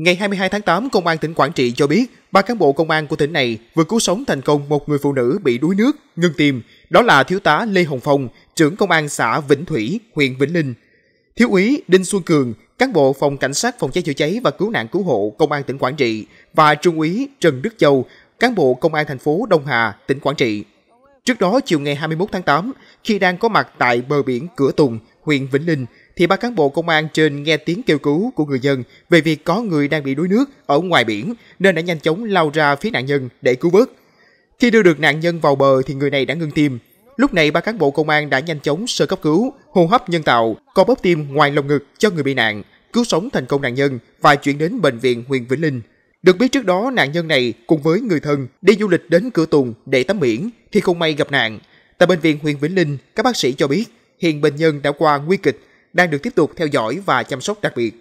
Ngày 22 tháng 8, Công an tỉnh Quảng Trị cho biết, ba cán bộ công an của tỉnh này vừa cứu sống thành công một người phụ nữ bị đuối nước, ngưng tim. Đó là Thiếu tá Lê Hồng Phong, trưởng Công an xã Vĩnh Thủy, huyện Vĩnh Linh, Thiếu úy Đinh Xuân Cường, cán bộ phòng cảnh sát phòng cháy chữa cháy và cứu nạn cứu hộ Công an tỉnh Quảng Trị và Trung úy Trần Đức Châu, cán bộ Công an thành phố Đông Hà, tỉnh Quảng Trị. Trước đó, chiều ngày 21 tháng 8, khi đang có mặt tại bờ biển Cửa Tùng, huyện Vĩnh Linh, thì ba cán bộ công an trên nghe tiếng kêu cứu của người dân về việc có người đang bị đuối nước ở ngoài biển nên đã nhanh chóng lao ra phía nạn nhân để cứu vớt. Khi đưa được nạn nhân vào bờ thì người này đã ngưng tim. Lúc này ba cán bộ công an đã nhanh chóng sơ cấp cứu, hô hấp nhân tạo, co bóp tim ngoài lồng ngực cho người bị nạn, cứu sống thành công nạn nhân và chuyển đến bệnh viện huyện Vĩnh Linh. Được biết trước đó nạn nhân này cùng với người thân đi du lịch đến Cửa Tùng để tắm biển khi không may gặp nạn. Tại bệnh viện huyện Vĩnh Linh, các bác sĩ cho biết hiện bệnh nhân đã qua nguy kịch, đang được tiếp tục theo dõi và chăm sóc đặc biệt.